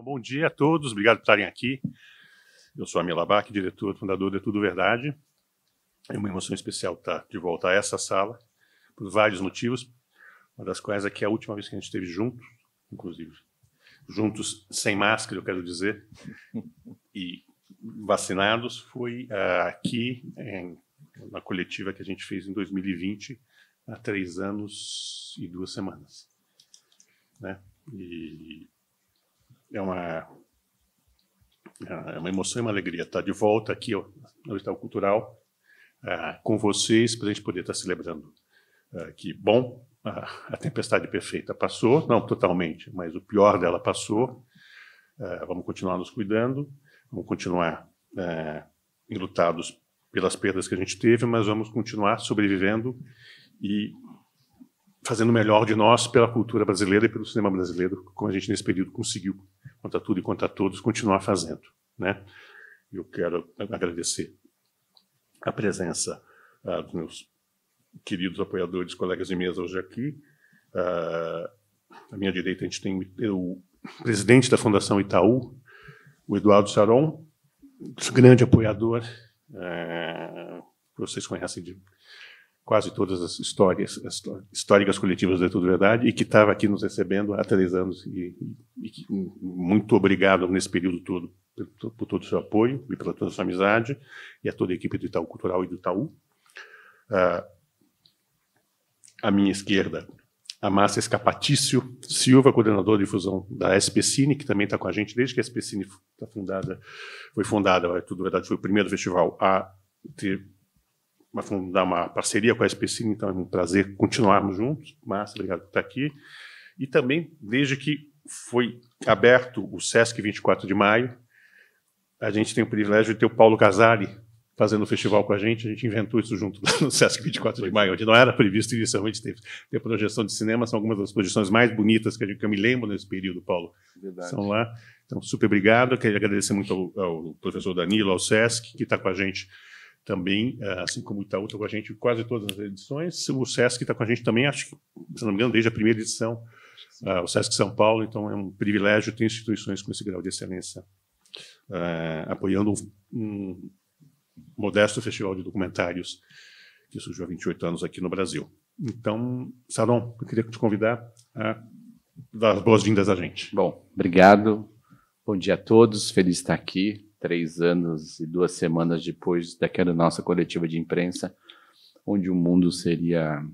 Então, bom dia a todos, obrigado por estarem aqui. Eu sou Amir Labac, diretor fundador de Tudo Verdade. É uma emoção especial estar de volta a essa sala, por vários motivos, uma das quais é que é a última vez que a gente esteve juntos, inclusive juntos sem máscara, eu quero dizer, e vacinados, foi uh, aqui em, na coletiva que a gente fez em 2020, há três anos e duas semanas. Né? E é uma é uma emoção e uma alegria estar de volta aqui ó, no Hospital Cultural uh, com vocês para a gente poder estar celebrando uh, que, bom, uh, a tempestade perfeita passou, não totalmente, mas o pior dela passou. vamos continuar nos cuidando, vamos continuar enlutados pelas perdas que a gente teve, mas vamos continuar sobrevivendo e fazendo o melhor de nós pela cultura brasileira e pelo cinema brasileiro, como a gente nesse período conseguiu, contra tudo e contra todos, continuar fazendo. Né? Eu quero agradecer a presença uh, dos meus queridos apoiadores, colegas de mesa hoje aqui. Uh, à minha direita, a gente tem o presidente da Fundação Itaú, o Eduardo Saron, grande apoiador, uh, eh, que vocês conhecem de quase todas as histórias as históricas coletivas da Tudo Verdade e que estava aqui nos recebendo há três anos. E, e, hum, muito obrigado nesse período todo por, por, todo o seu apoio e pela toda a sua amizade e a toda a equipe do Itaú Cultural e do Itaú. Uh, à minha esquerda, a Márcia Escapatício Silva, coordenador de difusão da SPCine, que também está com a gente desde que a SPCine tá fundada, foi fundada, Tudo Verdade foi o primeiro festival a ter vai uma parceria com a SPCine, então é um prazer continuarmos juntos. Márcio, obrigado por estar aqui. E também, desde que foi aberto o SESC 24 de maio, a gente tem o privilégio de ter o Paulo Casari fazendo o festival com a gente. A gente inventou isso junto no SESC 24 de maio, é. onde não era previsto inicialmente ter, ter projeção de cinema. São algumas das projeções mais bonitas que, gente, que eu me lembro nesse período, Paulo. Verdade. São lá. Então, super obrigado. Quero agradecer muito ao, ao professor Danilo, ao SESC, que está com a gente também, eh, assim como o Itaú está com a gente quase todas as edições, o SESC está com a gente também, acho que, se não me engano, desde a primeira edição, uh, o SESC São Paulo, então é um privilégio ter instituições com esse grau de excelência uh, apoiando um modesto festival de documentários que surgiu há 28 anos aqui no Brasil. Então, Saron, eu queria te convidar a dar as boas-vindas a gente. Bom, obrigado. Bom dia a todos. Feliz estar aqui três anos e duas semanas depois daquela nossa coletiva de imprensa, onde o mundo seria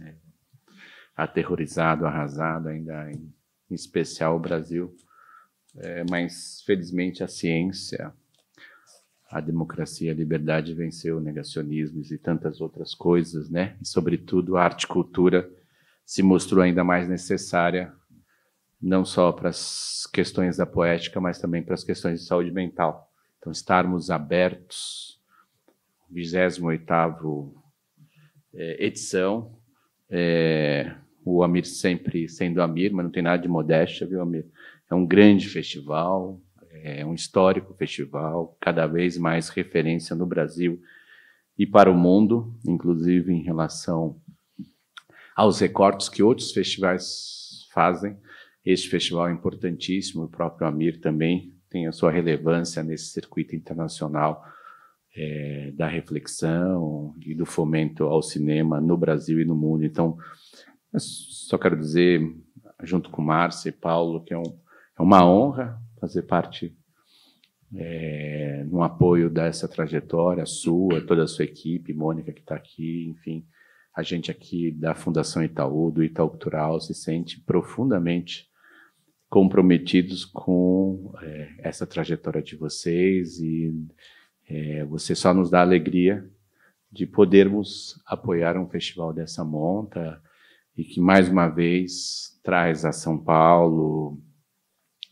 é, aterrorizado, arrasado, ainda em, em especial o Brasil. É, mas, felizmente, a ciência, a democracia, a liberdade venceu negacionismos e tantas outras coisas, né? E, sobretudo, a arte cultura se mostrou ainda mais necessária, não só para as questões da poética, mas também para as questões de saúde mental. Então, estarmos abertos, 28 é, edição, é, o Amir sempre sendo Amir, mas não tem nada de modéstia, viu, Amir? É um grande festival, é um histórico festival, cada vez mais referência no Brasil e para o mundo, inclusive em relação aos recortes que outros festivais fazem. Este festival é importantíssimo, o próprio Amir também tem a sua relevância nesse circuito internacional é, da reflexão e do fomento ao cinema no Brasil e no mundo. Então, só quero dizer, junto com Márcia e Paulo, que é, um, é uma honra fazer parte é, no apoio dessa trajetória sua, toda a sua equipe, Mônica que está aqui, enfim, a gente aqui da Fundação Itaú, do Itaú Cultural, se sente profundamente comprometidos com é, essa trajetória de vocês e é, você só nos dá alegria de podermos apoiar um festival dessa monta e que mais uma vez traz a São Paulo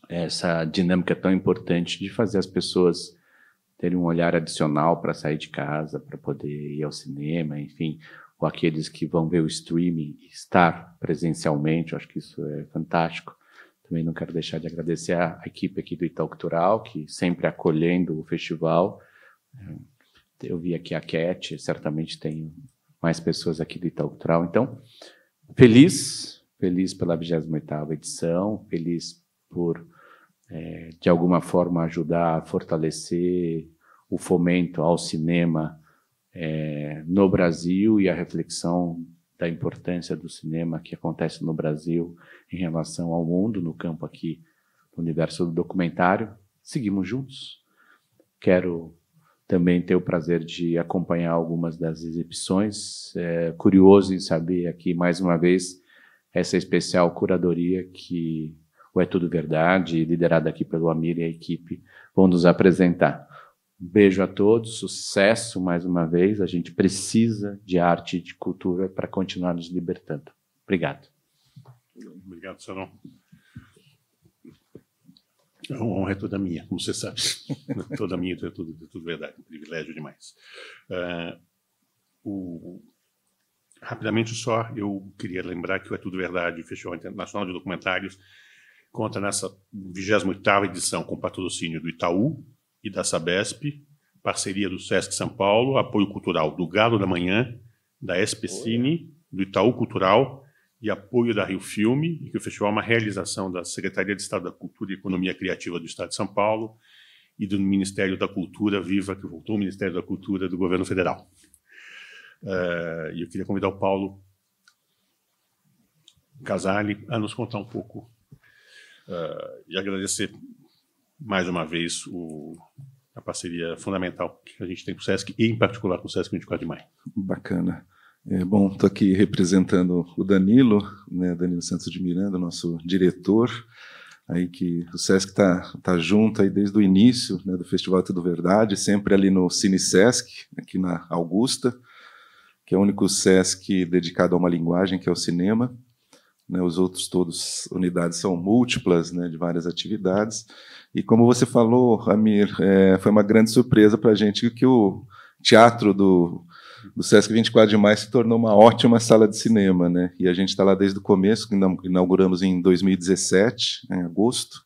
essa dinâmica tão importante de fazer as pessoas terem um olhar adicional para sair de casa, para poder ir ao cinema, enfim, ou aqueles que vão ver o streaming estar presencialmente, eu acho que isso é fantástico. Também não quero deixar de agradecer a equipe aqui do Itaú Cultural, que sempre acolhendo o festival. É, eu vi aqui a Cat, certamente tem mais pessoas aqui do Itaú Cultural. Então, feliz, feliz pela 28ª edição, feliz por, é, de alguma forma, ajudar a fortalecer o fomento ao cinema é, no Brasil e a reflexão da importância do cinema que acontece no Brasil em relação ao mundo no campo aqui do universo do documentário. Seguimos juntos. Quero também ter o prazer de acompanhar algumas das exibições. É curioso em saber aqui mais uma vez essa especial curadoria que o É Tudo Verdade, liderada aqui pelo Amir e a equipe, vão nos apresentar beijo a todos, sucesso mais uma vez. A gente precisa de arte e de cultura para continuar nos libertando. Obrigado. Obrigado, Sarão. É a honra é toda minha, como você sabe. toda minha, então é tudo, é tudo verdade, um privilégio demais. Uh, o, rapidamente só, eu queria lembrar que o É Tudo Verdade, o Festival Internacional de Documentários, conta nessa 28 edição com patrocínio do Itaú, e da Sabesp, parceria do Sesc São Paulo, apoio cultural do Galo da Manhã, da Espcine, do Itaú Cultural e apoio da Rio Filme, e que o festival é uma realização da Secretaria de Estado da Cultura e Economia Criativa do Estado de São Paulo e do Ministério da Cultura Viva, que voltou ao Ministério da Cultura do Governo Federal. Uh, e eu queria convidar o Paulo Casale a nos contar um pouco uh, e agradecer mais uma vez, o, a parceria fundamental que a gente tem com o SESC e, em particular, com o SESC 24 de maio. Bacana. É, bom, estou aqui representando o Danilo, né, Danilo Santos de Miranda, nosso diretor, aí que o Sesc está tá junto aí desde o início né, do Festival Tudo Verdade, sempre ali no Cine Sesc, aqui na Augusta, que é o único Sesc dedicado a uma linguagem, que é o cinema. Né, os outros todos unidades são múltiplas, né, de várias atividades. E como você falou, Amir, é, foi uma grande surpresa para a gente que o teatro do, do Sesc 24 de Maio se tornou uma ótima sala de cinema, né? E a gente está lá desde o começo, inauguramos em 2017, em agosto,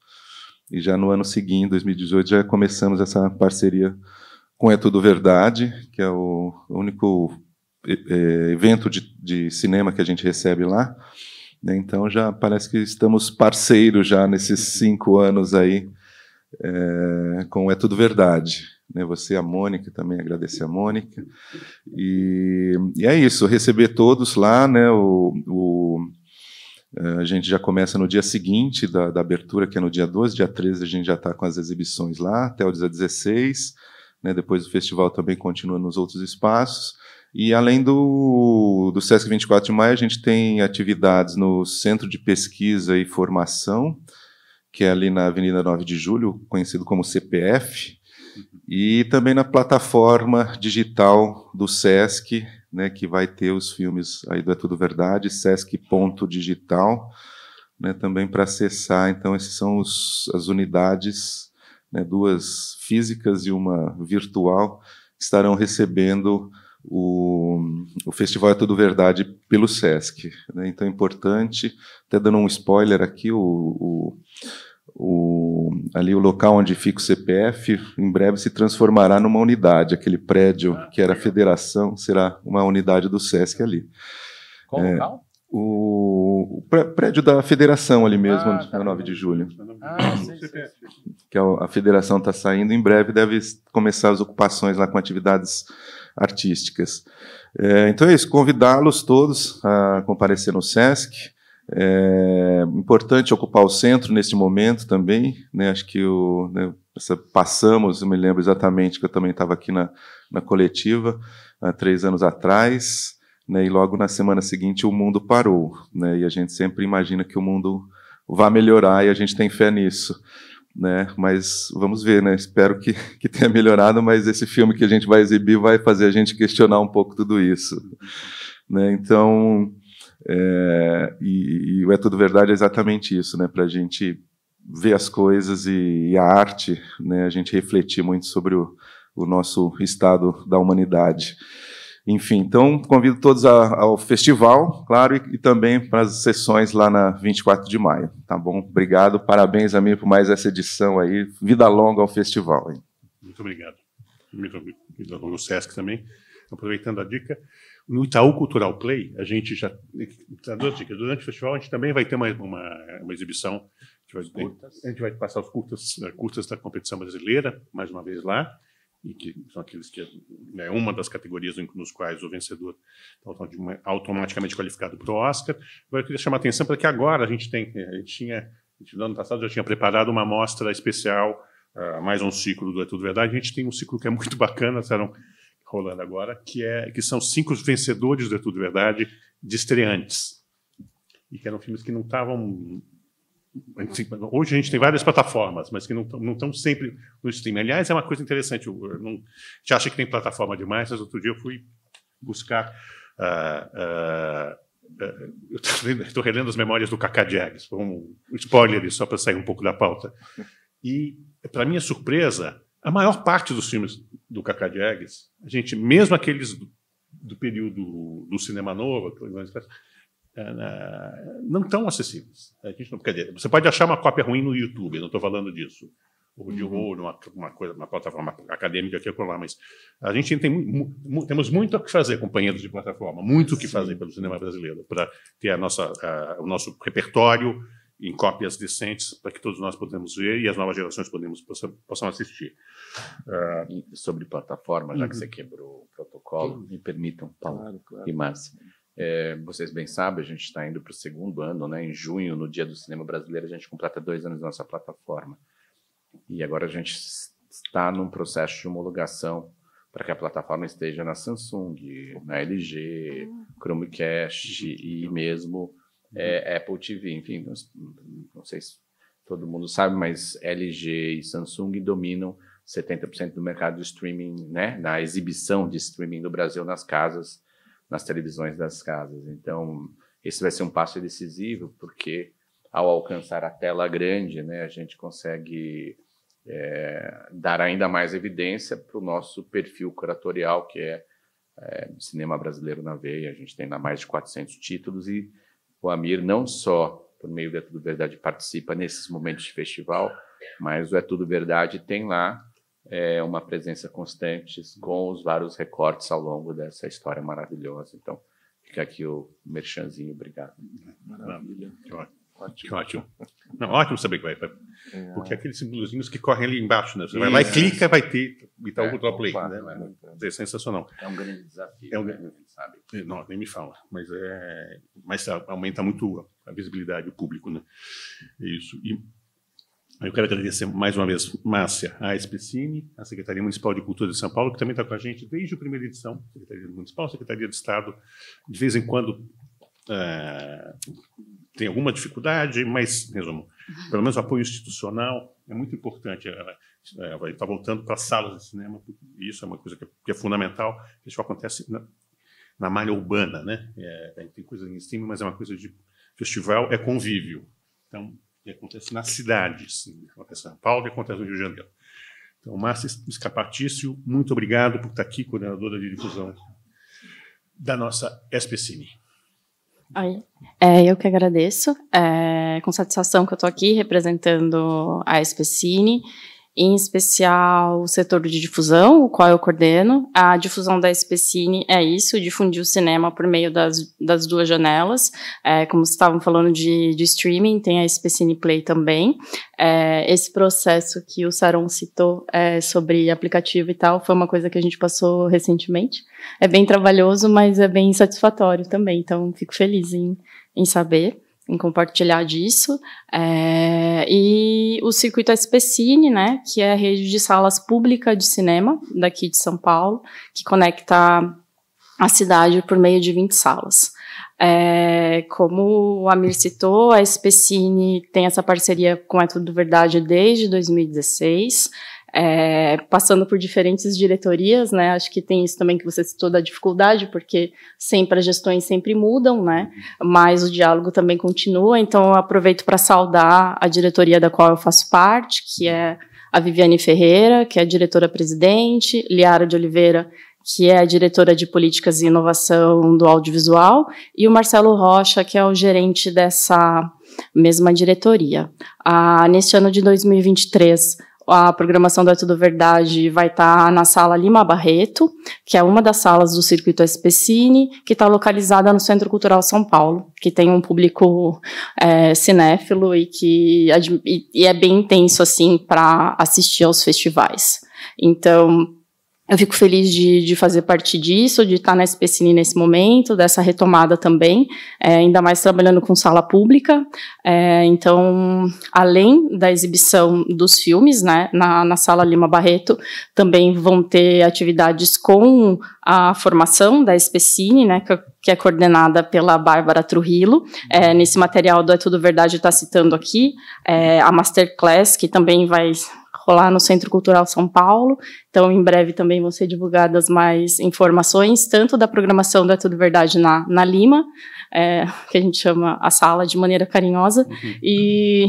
e já no ano seguinte, 2018, já começamos essa parceria com É Tudo Verdade, que é o único é, é evento de, de cinema que a gente recebe lá. Né? Então já parece que estamos parceiros já nesses cinco anos aí é, com É Tudo Verdade. Né? Você, a Mônica, também agradecer a Mônica. E, e é isso, receber todos lá, né? O, o, eh, a gente já começa no dia seguinte da, da, abertura, que é no dia 12, dia 13 a gente já está com as exibições lá, até o dia 16. Né? Depois o festival também continua nos outros espaços. E além do, do SESC 24 de maio, a gente tem atividades no Centro de Pesquisa e Formação, que é ali na Avenida 9 de Julho, conhecido como CPF, e também na plataforma digital do SESC, né, que vai ter os filmes aí do É Tudo Verdade, sesc.digital, né, também para acessar. Então, essas são os, as unidades, né, duas físicas e uma virtual, que estarão recebendo o, o Festival é Tudo Verdade pelo SESC. Né? Então é importante, até dando um spoiler aqui, o, o, o, ali o local onde fica o CPF em breve se transformará numa unidade. Aquele prédio ah, que era a federação será uma unidade do SESC ali. Qual é, local? O, o prédio da federação ali mesmo, ah, tá 9 de julho. É ah, sim, sim, sim. Que a, é a federação está saindo, em breve deve começar as ocupações lá com atividades artísticas. É, então é isso, convidá-los todos a comparecer no SESC. É importante ocupar o centro neste momento também. Né? Acho que o, né, passamos, eu me lembro exatamente que eu também estava aqui na, na coletiva há três anos atrás, né, e logo na semana seguinte o mundo parou. Né, e a gente sempre imagina que o mundo vai melhorar e a gente tem fé nisso né? Mas vamos ver, né? Espero que, que tenha melhorado, mas esse filme que a gente vai exibir vai fazer a gente questionar um pouco tudo isso, né? Então, é, e, o É Tudo Verdade é exatamente isso, né? Para a gente ver as coisas e, e, a arte, né? A gente refletir muito sobre o, o nosso estado da humanidade. Enfim, então convido todos a, ao festival, claro, e, e também para as sessões lá na 24 de maio, tá bom? Obrigado, parabéns a mim por mais essa edição aí. Vida longa ao festival. Hein? Muito obrigado. muito obrigado ao Sesc também. Aproveitando a dica, no Itaú Cultural Play, a gente já. Tá durante o festival, a gente também vai ter uma, uma, uma exibição. A gente, vai, a gente vai passar os curtas, eh, curtas da competição brasileira, mais uma vez lá e que são aqueles que é uma das categorias nos quais o vencedor está automaticamente qualificado para o Oscar. Agora eu queria chamar a atenção para que agora a gente tem, eh, a gente tinha, a gente, no ano passado já tinha preparado uma amostra especial, uh, mais um ciclo do É Tudo Verdade. A gente tem um ciclo que é muito bacana, estarão rolando agora, que é que são cinco vencedores do É Tudo Verdade de estreantes. E que eram filmes que não estavam Hoje a gente tem várias plataformas, mas que não estão sempre no streaming. Aliás, é uma coisa interessante. Eu não, a gente acha que tem plataforma demais, mas outro dia eu fui buscar. Uh, uh, uh, Estou relendo as memórias do Cacá Jags, um spoiler só para sair um pouco da pauta. E, para minha surpresa, a maior parte dos filmes do Cacá Jags, a gente, mesmo aqueles do, do período do cinema novo, é, né, não tão acessíveis. A gente não, quer dizer, você pode achar uma cópia ruim no YouTube, não estou falando disso. Ou de uhum. uma, uma, coisa, uma plataforma acadêmica aqui é lá, mas a gente tem, mu, temos muito o que fazer, companheiros de plataforma, muito o que Sim. fazer pelo cinema brasileiro, para ter a nossa, a, o nosso repertório em cópias decentes para que todos nós podemos ver e as novas gerações podemos, possam, possam assistir. Uh, sobre plataforma, já uhum. que você quebrou o protocolo, uhum. me permitam, Paulo claro, claro. e Márcio. É, vocês bem sabem, a gente está indo para o segundo ano, né? Em junho, no Dia do Cinema Brasileiro, a gente completa dois anos da nossa plataforma. E agora a gente está num processo de homologação para que a plataforma esteja na Samsung, na LG, ah. Chromecast uhum. e mesmo é, Apple TV. Enfim, não sei se todo mundo sabe, mas LG e Samsung dominam 70% do mercado de streaming, né? Na exibição de streaming no Brasil nas casas nas televisões das casas. Então, esse vai ser um passo decisivo, porque ao alcançar a tela grande, né, a gente consegue é, dar ainda mais evidência para o nosso perfil curatorial, que é, é, cinema brasileiro na veia. A gente tem lá mais de 400 títulos e o Amir não só por meio do É Tudo Verdade participa nesses momentos de festival, mas o É Tudo Verdade tem lá é, uma presença constante com os vários recortes ao longo dessa história maravilhosa. Então, fica aqui o merchanzinho, obrigado. Maravilha. Que ótimo. ótimo. Não, ótimo saber que vai. vai. É. Porque aqueles símbolos que correm ali embaixo, né? Você vai lá e clica, vai ter e tal, tá é, o play. né? É, é, sensacional. É um grande desafio, é um, né? sabe? É, não, nem me fala. Mas, é, mas aumenta muito a visibilidade do público, né? Isso. E eu quero agradecer mais uma vez Márcia Aespicini, a Secretaria Municipal de Cultura de São Paulo, que também está com a gente desde a primeira edição, Secretaria Municipal, Secretaria de Estado, de vez em quando uh, tem alguma dificuldade, mas, resumo, pelo menos o apoio institucional é muito importante. Ela é, está voltando para salas de cinema, isso é uma coisa que é, que é fundamental, isso acontece na, na malha urbana, né? É, tem coisa em cima, mas é uma coisa de festival, é convívio. Então, e acontece nas cidades, assim, acontece em São Paulo e acontece no Rio de Janeiro. Então, Márcia Escapatício, muito obrigado por estar aqui, coordenadora de difusão da nossa SPCine. Ai, é, eu que agradeço. É com satisfação que eu estou aqui representando a SPCine em especial o setor de difusão, o qual eu coordeno. A difusão da SPCine é isso, difundir o cinema por meio das, das duas janelas. É, como vocês estavam falando de, de streaming, tem a SPCine Play também. É, esse processo que o Saron citou é, sobre aplicativo e tal, foi uma coisa que a gente passou recentemente. É bem trabalhoso, mas é bem satisfatório também, então fico feliz em, em saber em compartilhar disso. É, e o circuito SPCine, né, que é a rede de salas públicas de cinema daqui de São Paulo, que conecta a cidade por meio de 20 salas. É, como o Amir citou, a SPCine tem essa parceria com a Tudo Verdade desde 2016 é, passando por diferentes diretorias, né? Acho que tem isso também que você citou da dificuldade, porque sempre as gestões sempre mudam, né? Mas o diálogo também continua, então eu aproveito para saudar a diretoria da qual eu faço parte, que é a Viviane Ferreira, que é a diretora-presidente, Liara de Oliveira, que é a diretora de Políticas e Inovação do Audiovisual, e o Marcelo Rocha, que é o gerente dessa mesma diretoria. Ah, neste ano de 2023, a programação do É Tudo Verdade vai estar tá na sala Lima Barreto, que é uma das salas do Circuito SP Cine, que está localizada no Centro Cultural São Paulo, que tem um público é, cinéfilo e que e, e é bem intenso assim para assistir aos festivais. Então, eu fico feliz de, de fazer parte disso, de estar na SPCine nesse momento, dessa retomada também, é, ainda mais trabalhando com sala pública. É, então, além da exibição dos filmes né, na, na sala Lima Barreto, também vão ter atividades com a formação da SPCine, né, que, que é coordenada pela Bárbara Trujillo. É, nesse material do É Tudo Verdade está citando aqui, é, a Masterclass, que também vai rolar no Centro Cultural São Paulo. Então, em breve também vão ser divulgadas mais informações, tanto da programação da é Tudo Verdade na, na Lima, é, que a gente chama a sala de maneira carinhosa, uhum. e,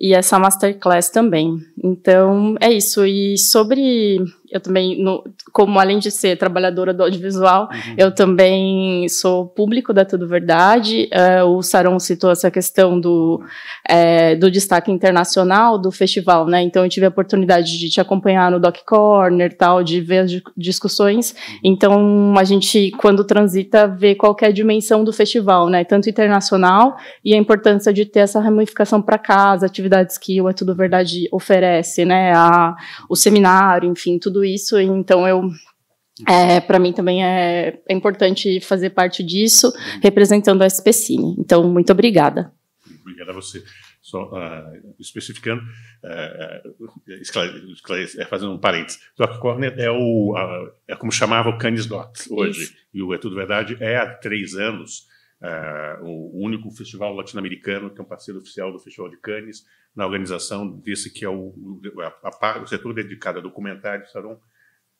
e essa masterclass também. Então, é isso. E sobre eu também, no, como além de ser trabalhadora do audiovisual, uhum. eu também sou público da Tudo Verdade. Uh, o Saron citou essa questão do, é, do destaque internacional do festival, né? Então eu tive a oportunidade de te acompanhar no Doc Corner, tal, de ver as discussões. Uhum. Então a gente, quando transita, vê qualquer é dimensão do festival, né? Tanto internacional e a importância de ter essa ramificação para casa, atividades que o É Tudo Verdade oferece, né? A, o seminário, enfim, tudo tudo isso, então eu é, para mim também é, é, importante fazer parte disso, representando a SPCine. Então, muito obrigada. Obrigada a você. Só uh, especificando, uh, é, fazendo um parênteses, Doc Cornet é, o, uh, é como chamava o Canis Dot hoje, isso. e o É Tudo Verdade é há três anos é, o único festival latino-americano que é um parceiro oficial do Festival de Cannes, na organização desse que é o, a, a, o setor dedicado a documentários serão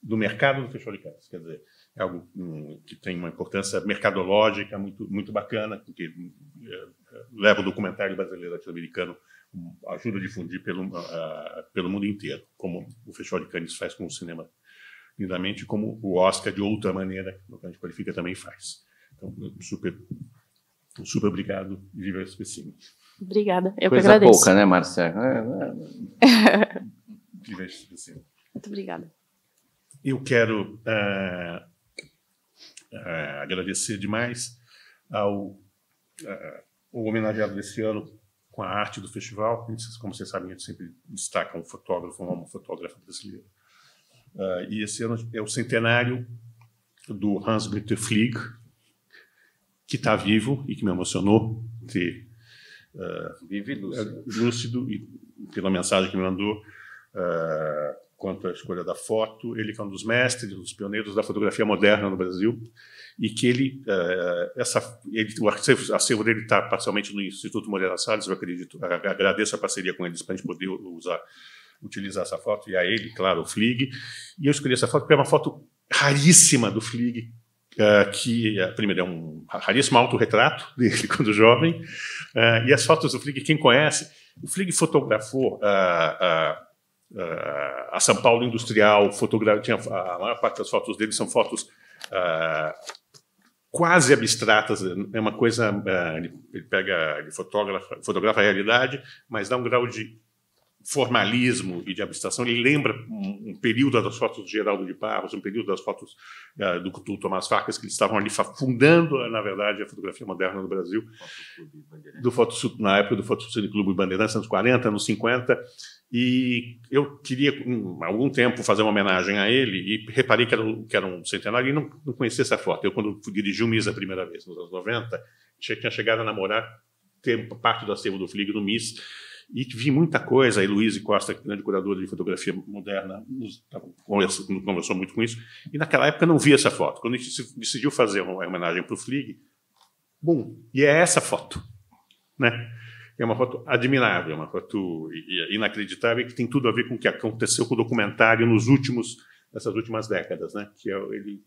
do mercado do Festival de Cannes. Quer dizer, é algo um, que tem uma importância mercadológica muito, muito bacana, porque é, é, leva o documentário brasileiro latino-americano hum, ajuda a difundir pelo, uh, pelo mundo inteiro, como o Festival de Cannes faz com o cinema lindamente, como o Oscar, de outra maneira, que a gente qualifica, também faz. Então, super Super obrigado e viva esse especímetro. Obrigada, eu Coisa que agradeço. pouca, né, Marcia? É, viva esse especímetro. Muito obrigada. Eu quero uh, uh, agradecer demais ao uh, o homenageado desse ano com a arte do festival. Como vocês sabem, a gente sempre destaca um fotógrafo, uma fotógrafa brasileira. Uh, e esse ano é o centenário do Hans Gritte Flieg, que está vivo e que me emocionou ter uh, ah, e lúcido. É, lúcido e pela mensagem que me mandou uh, quanto à escolha da foto, ele que é um dos mestres, um dos pioneiros da fotografia moderna no Brasil e que ele uh, essa ele o acervo, acervo dele está parcialmente no Instituto Moreira Salles, eu acredito, agradeço a parceria com eles para a gente poder usar utilizar essa foto e a ele, claro, o Flig. E eu escolhi essa foto porque é uma foto raríssima do Flig, Uh, que, uh, primeiro, é um raríssimo autorretrato dele quando jovem, uh, e as fotos do Flick quem conhece, o Flick fotografou ah, ah, ah, a São Paulo industrial, tinha, a maior parte das fotos dele são fotos quase abstratas, é uma coisa, ele, ele, pega, ele fotografa, fotografa a realidade, mas dá um grau de formalismo e de abstração. Ele lembra um, período das fotos do Geraldo de Barros, um período das fotos uh, do, do Tomás Farcas, que eles estavam ali fundando, na verdade, a fotografia moderna no Brasil. Do foto, na época do Fotocine Clube Bandeirantes, anos 40, anos 50. E eu queria, há algum tempo, fazer uma homenagem a ele e reparei que era, que era um centenário e não, não conhecia essa foto. Eu, quando dirigi o MIS a primeira vez, nos anos 90, tinha, chegado a namorar tempo, parte do acervo do Flieg no MIS e vi muita coisa. E Luiz Costa, é grande curador de fotografia moderna, nos, conversou, conversou muito com isso. E naquela época não vi essa foto. Quando a gente decidiu fazer uma homenagem para o Flig, bom, e é essa foto, né? É uma foto admirável, uma foto inacreditável que tem tudo a ver com o que aconteceu com o documentário nos últimos nessas últimas décadas, né? Que é ele,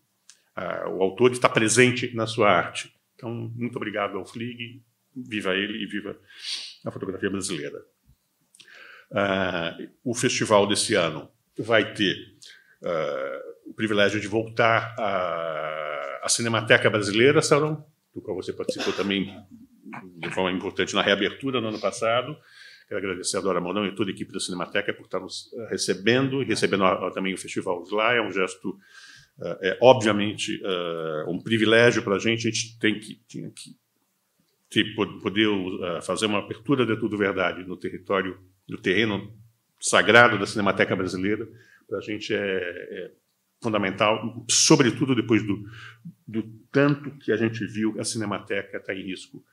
a, o autor está presente na sua arte. Então, muito obrigado ao Flig, viva ele e viva a fotografia brasileira. Uh, o festival desse ano vai ter uh, o privilégio de voltar à, à Cinemateca Brasileira, Sarão, do qual você participou também de forma importante na reabertura no ano passado. Quero agradecer a Dora Mourão e toda a equipe da Cinemateca por estar nos ah, recebendo e recebendo a, a, também o Festival lá. É um gesto, uh, é obviamente um privilégio para a gente. A gente tem que, tinha que ter, poder fazer uma abertura de tudo verdade no território do terreno sagrado da Cinemateca Brasileira, para a gente é, é fundamental, sobretudo depois do, do tanto que a gente viu a Cinemateca estar tá em risco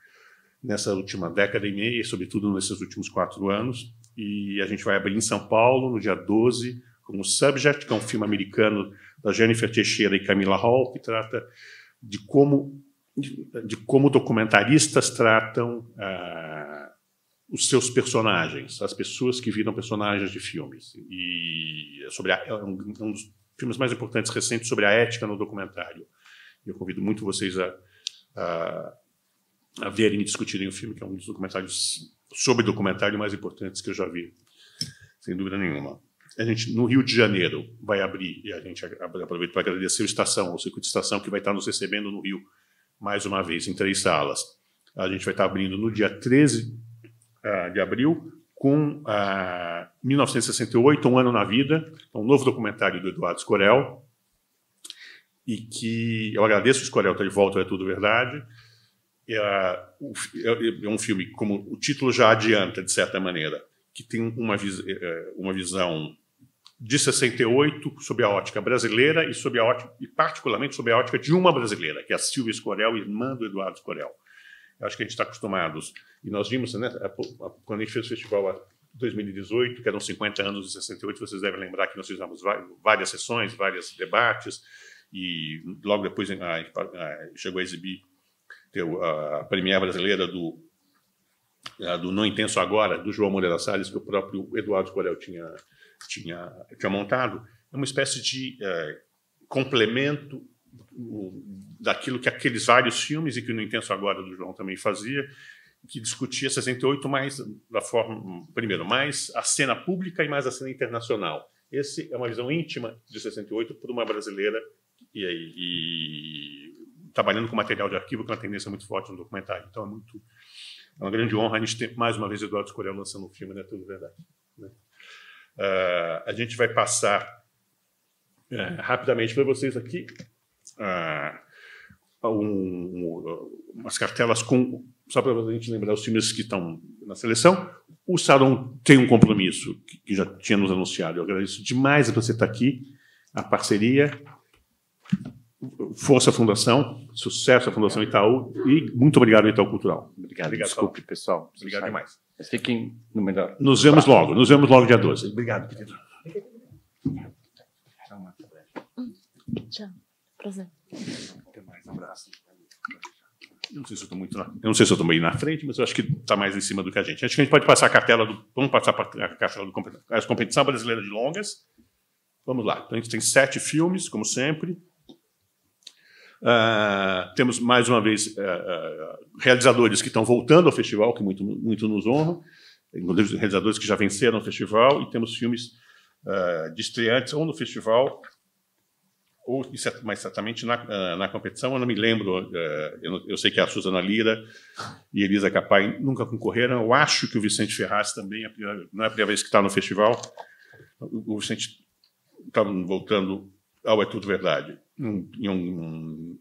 nessa última década e meia, e sobretudo nesses últimos quatro anos. E a gente vai abrir em São Paulo, no dia 12, com o Subject, que é um filme americano da Jennifer Teixeira e Camila Hall, que trata de como, de, de como documentaristas tratam a ah, os seus personagens, as pessoas que viram personagens de filmes. E é sobre a, é um, é um dos filmes mais importantes recentes sobre a ética no documentário. Eu convido muito vocês a, a, a verem e discutirem o filme, que é um dos documentários sobre documentário mais importantes que eu já vi, sem dúvida nenhuma. A gente, no Rio de Janeiro, vai abrir, e a gente aproveita para agradecer o Estação, o Circuito de Estação, que vai estar nos recebendo no Rio mais uma vez, em três salas. A gente vai estar abrindo no dia 13 ah, de abril, com 1968, ah, Um Ano na Vida, é um novo documentário do Eduardo Escorel, e que eu agradeço o Escorel estar de volta, é tudo verdade. Ah, é, é um filme, como o título já adianta, de certa maneira, que tem uma, é, é, uma visão de 68 sob a ótica brasileira e, sob a ótica, e particularmente sob a ótica de uma brasileira, que é a Silvia Escorel, irmã do Eduardo Escorel acho que a gente está acostumados. E nós vimos, né, quando a gente fez o festival 2018, que eram 50 anos de 68, vocês devem lembrar que nós fizemos várias sessões, vários debates, e logo depois ah, ah, chegou a exibir é a Premiere Brasileira do, do Não Intenso Agora, do João Moreira Salles, que o próprio Eduardo Corel tinha, tinha, tinha montado. É uma espécie de é, complemento o, daquilo que aqueles vários filmes e que no Intenso Agora do João também fazia, que discutia 68 mais da forma primeiro mais a cena pública e mais a cena internacional. Esse é uma visão íntima de 68 por uma brasileira e, e, e trabalhando com material de arquivo que é uma tendência muito forte no documentário. Então é muito é uma grande honra a gente ter mais uma vez Eduardo Escolher lançando o um filme, né? Tudo verdade. Né? Uh, a gente vai passar é, rapidamente para vocês aqui uh, um, umas cartelas com. Só para a gente lembrar os times que estão na seleção, o Saron tem um compromisso que, que já tinha nos anunciado. Eu agradeço demais a você estar tá aqui, a parceria. Força Fundação, sucesso à Fundação Itaú e muito obrigado Itaú Cultural. Obrigado, obrigado desculpe, pessoal. Obrigado sai. demais. Mas fiquem no melhor. Nos vemos logo, nos vemos logo dia 12. Obrigado, querido. Tchau. Prazer. Até mais, um abraço. Eu não sei se eu estou muito na, eu não sei se estou meio na frente, mas eu acho que está mais em cima do que a gente. Acho que a gente pode passar a cartela do. Vamos passar a cartela do a competição brasileira de longas. Vamos lá. Então a gente tem sete filmes, como sempre. Uh, temos mais uma vez uh, uh, realizadores que estão voltando ao festival, que muito, muito nos honram, inclusive realizadores que já venceram o festival, e temos filmes de estreantes ou no festival ou mas certamente na, eh, na competição, eu não me lembro, eh, eu, sei que é a Suzana Lira e Elisa Capai nunca concorreram, eu acho que o Vicente Ferraz também, não é a primeira vez que está no festival, o Vicente está voltando ao É Tudo Verdade, um, um,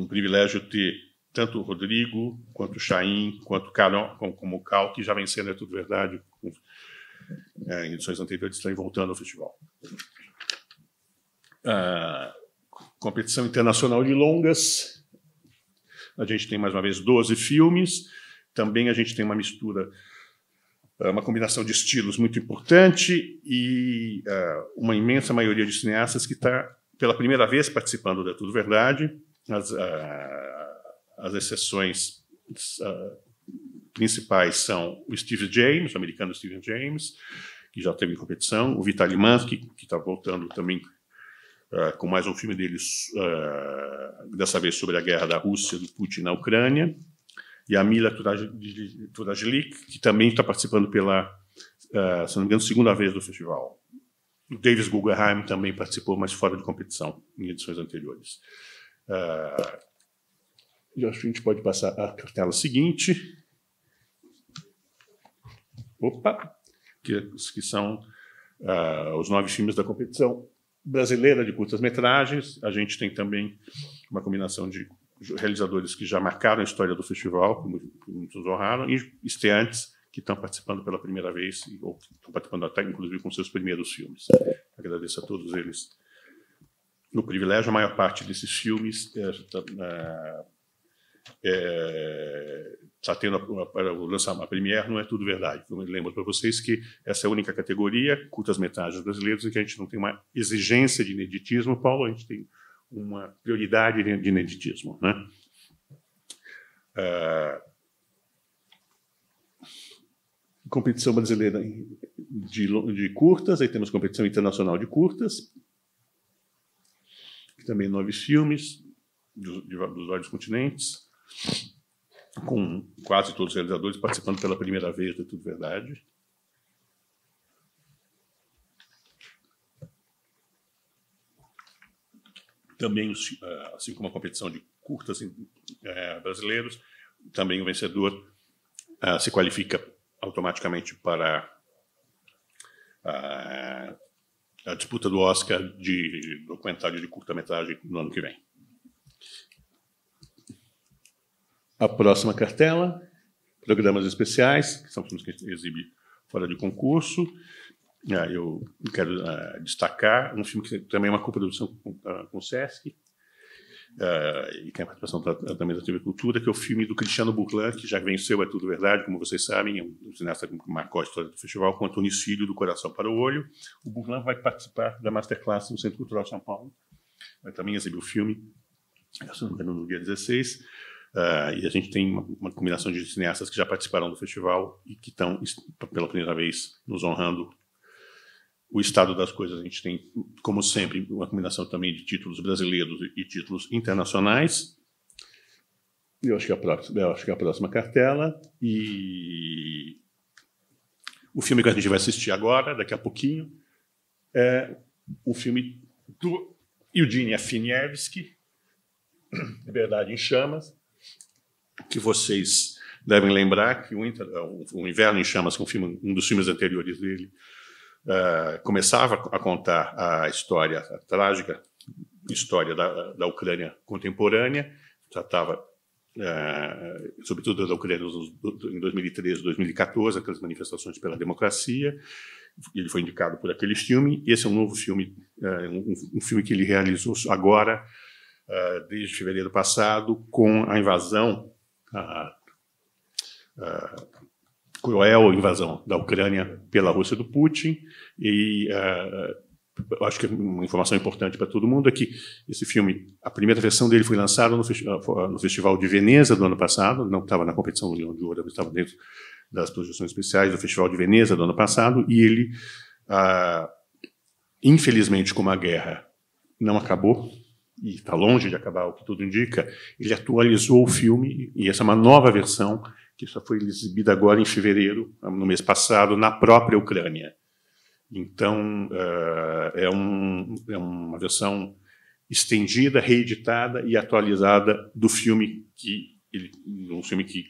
um privilégio ter tanto o Rodrigo, quanto o Chaim, quanto o Carol, como, como o Cal, que já vencendo É Tudo Verdade com, é, em edições anteriores, estão voltando ao festival. Uh, competição internacional de longas. A gente tem mais uma vez 12 filmes. Também a gente tem uma mistura, eh, uma combinação de estilos muito importante e uh, uma imensa maioria de cineastas que está pela primeira vez participando da Tudo Verdade. As, uh, as exceções uh, principais são o Steve James, o americano Steve James, que já teve competição, o Vitaly Mansky, que está voltando também eh, com mais um filme deles, uh, dessa vez sobre a guerra da Rússia, do Putin na Ucrânia, e a Mila Turajlik, que também está participando pela, uh, se não me engano, segunda vez do festival. O Davis Guggenheim também participou, mas fora de competição, em edições anteriores. eu acho que a gente pode passar a cartela seguinte. Opa! Que, que são os nove filmes da competição brasileira de curtas-metragens. A gente tem também uma combinação de realizadores que já marcaram a história do festival, como muitos honraram, e estreantes que estão participando pela primeira vez, ou estão participando até, inclusive, com seus primeiros filmes. Agradeço a todos eles. No privilégio, a maior parte desses filmes é, está é, tá tendo lançar uma, o a Premiere não é tudo verdade. Eu lembro para vocês que essa é a única categoria, curtas metragens brasileiras em que a gente não tem uma exigência de ineditismo, Paulo, a gente tem uma prioridade de ineditismo. Né? É, competição brasileira de, de curtas, aí temos competição internacional de curtas, também é nove filmes de, dos vários continentes com quase todos os realizadores participando pela primeira vez do Tudo Verdade. Também, eh, assim como a competição de curtas assim, é, eh, brasileiros, também o vencedor é, se qualifica automaticamente para a, a disputa do Oscar de documentário de curta-metragem no ano que vem. A próxima cartela, programas especiais, que são filmes que a gente exibe fora de concurso. Ah, eu quero ah, destacar um filme que também é uma coprodução com ah, o Sesc, e e tem é a participação também da TV Cultura, que é o filme do Cristiano Burlan, que já venceu É Tudo Verdade, como vocês sabem, é um, um cineasta que marcou a história do festival, com Antônio Filho, do Coração para o Olho. O Burlan vai participar da Masterclass no Centro Cultural de São Paulo, vai também exibir o filme, no dia 16. Uh, e a gente tem uma, uma, combinação de cineastas que já participaram do festival e que estão, pela primeira vez, nos honrando. O estado das coisas, a gente tem, como sempre, uma combinação também de títulos brasileiros e títulos internacionais. Eu acho que é a próxima, eu acho que é a próxima cartela. E o filme que a gente vai assistir agora, daqui a pouquinho, é o filme do Eugene Afinievski, Liberdade em Chamas, que vocês devem lembrar que o, Inter, é, o Inverno em Chamas, é um, filme, um dos filmes anteriores dele, uh, começava a contar a história, a trágica história da, da Ucrânia contemporânea, tratava uh, sobretudo da Ucrânia em 2013, 2014, aquelas manifestações pela democracia. Ele foi indicado por aquele filme. Esse é um novo filme, uh, um, um filme que ele realizou agora, desde fevereiro passado, com a invasão a, cruel invasão da Ucrânia pela Rússia do Putin e uh, acho que uma informação importante para todo mundo é que esse filme, a primeira versão dele foi lançada no, no Festival de Veneza do ano passado, não estava na competição do Leão de Ouro, estava dentro das projeções especiais do Festival de Veneza do ano passado e ele, uh, infelizmente, como a guerra não acabou, e está longe de acabar, o que tudo indica, ele atualizou o filme, e essa é uma nova versão, que só foi exibida agora em fevereiro, no mês passado, na própria Ucrânia. Então, eh, é, um, é uma versão estendida, reeditada e atualizada do filme que ele, um filme que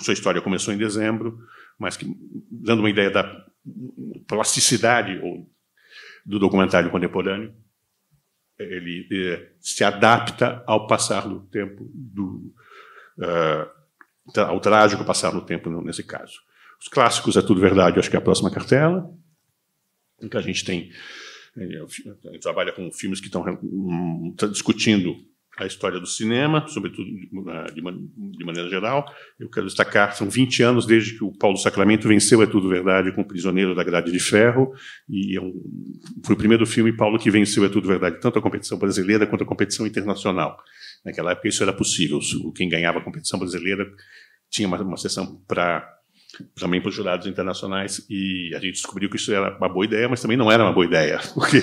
sua história começou em dezembro, mas que dando uma ideia da plasticidade ou do documentário contemporâneo, ele eh, se adapta ao passar do tempo, do, uh, ao trágico passar do tempo, nesse caso. Os clássicos é tudo verdade, acho que é a próxima cartela, em que a gente tem. Eh, a gente trabalha com filmes que estão hum, discutindo a história do cinema, sobretudo de, de, maneira geral. Eu quero destacar, são 20 anos desde que o Paulo Sacramento venceu É Tudo Verdade com o Prisioneiro da Grade de Ferro, e é um, foi o primeiro filme, Paulo, que venceu É Tudo Verdade, tanto a competição brasileira quanto a competição internacional. Naquela época isso era possível, quem ganhava a competição brasileira tinha uma, uma sessão para também para os jurados internacionais, e a gente descobriu que isso era uma boa ideia, mas também não era uma boa ideia, porque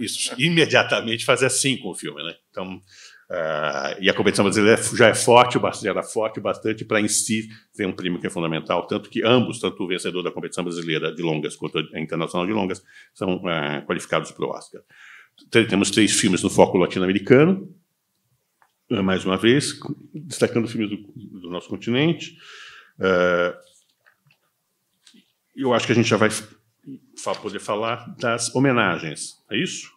isso imediatamente fazia assim com o filme. Né? Então, uh, e a competição brasileira é já é forte, já era forte bastante para em si ter um prêmio que é fundamental, tanto que ambos, tanto o vencedor da competição brasileira de longas quanto a internacional de longas, são uh, qualificados para o Oscar. temos três filmes no foco latino-americano, ah, mais uma vez, destacando filmes do, do nosso continente eu acho que a gente já vai poder falar das homenagens, é isso?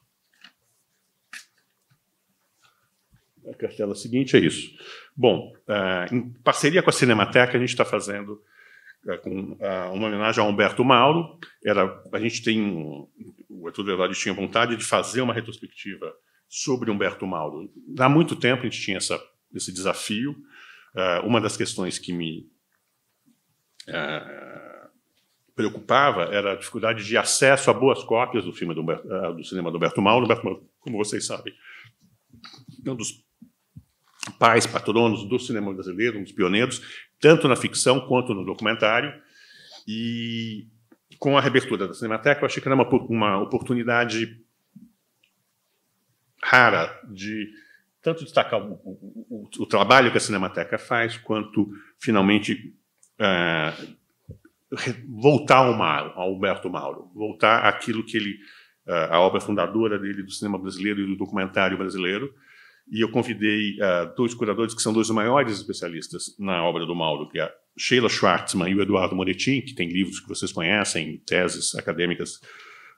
A é, cartela é seguinte é isso. Bom, é, em parceria com a Cinemateca, a gente está fazendo uma homenagem a Humberto Mauro. Era, a gente tem, o Arthur Herói tinha vontade de fazer uma retrospectiva sobre Humberto Mauro. Há muito tempo a gente tinha essa, esse desafio. uma das questões que me preocupava era a dificuldade de acesso a boas cópias do filme do, eh, do cinema do Humberto Mauro. Humberto Mauro, como vocês sabem, é um dos pais patronos do cinema brasileiro, um dos pioneiros, tanto na ficção quanto no documentário. E com a reabertura da Cinemateca, eu achei que era uma, uma oportunidade rara de tanto destacar o, o, o, o trabalho que a Cinemateca faz, quanto finalmente uh, voltar ao, Mauro, ao Humberto Mauro, voltar àquilo que ele, a obra fundadora dele do cinema brasileiro e do documentário brasileiro. E eu convidei dois curadores que são dois dos maiores especialistas na obra do Mauro, que é a Sheila Schwartzman e o Eduardo Moretti, que tem livros que vocês conhecem, teses acadêmicas